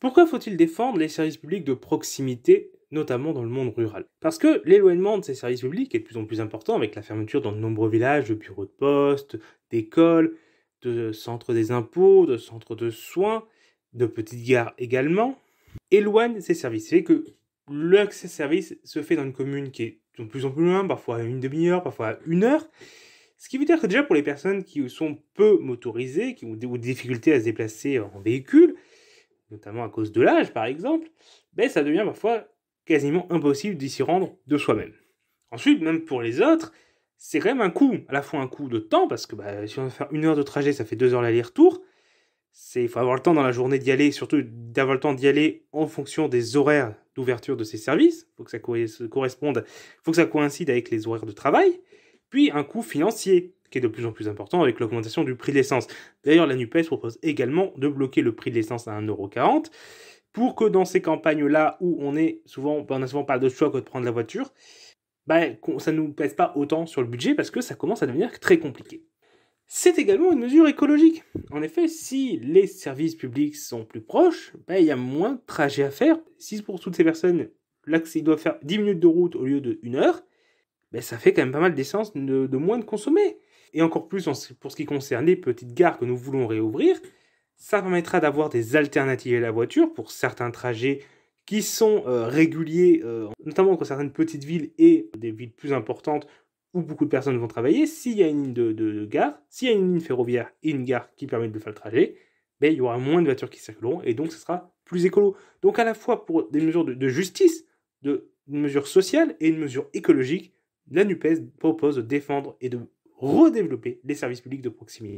Pourquoi faut-il défendre les services publics de proximité, notamment dans le monde rural Parce que l'éloignement de ces services publics est de plus en plus important avec la fermeture dans de nombreux villages de bureaux de poste, d'écoles, de centres des impôts, de centres de soins, de petites gares également, éloigne ces services. C'est que l'accès service se fait dans une commune qui est de plus en plus loin, parfois à une demi-heure, parfois à une heure. Ce qui veut dire que déjà pour les personnes qui sont peu motorisées, qui ont des difficultés à se déplacer en véhicule, notamment à cause de l'âge par exemple, ben, ça devient parfois quasiment impossible d'y s'y rendre de soi-même. Ensuite, même pour les autres, c'est quand même un coût, à la fois un coût de temps, parce que bah, si on veut faire une heure de trajet, ça fait deux heures l'aller-retour. Il faut avoir le temps dans la journée d'y aller, surtout d'avoir le temps d'y aller en fonction des horaires d'ouverture de ces services. Il faut que ça corresponde, faut que ça coïncide avec les horaires de travail. Puis un coût financier, qui est de plus en plus important avec l'augmentation du prix de l'essence. D'ailleurs, la NUPES propose également de bloquer le prix de l'essence à 1,40€ pour que dans ces campagnes-là où on est souvent, on n'a souvent pas d'autre choix que de prendre la voiture, bah, ça ne nous pèse pas autant sur le budget parce que ça commence à devenir très compliqué. C'est également une mesure écologique. En effet, si les services publics sont plus proches, ben, il y a moins de trajets à faire. Si pour toutes ces personnes, l'accès doit faire 10 minutes de route au lieu de 1 heure, bah, ça fait quand même pas mal d'essence de moins de consommer et encore plus pour ce qui concerne les petites gares que nous voulons réouvrir, ça permettra d'avoir des alternatives à la voiture pour certains trajets qui sont euh, réguliers, euh, notamment entre certaines petites villes et des villes plus importantes où beaucoup de personnes vont travailler. S'il y a une ligne de, gare, s'il y a une ligne ferroviaire et une gare qui permettent de faire le trajet, ben, il y aura moins de voitures qui circuleront et donc ce sera plus écolo. Donc à la fois pour des mesures de, justice, de, une mesure sociale et une mesure écologique, la NUPES propose de défendre et de redévelopper les services publics de proximité.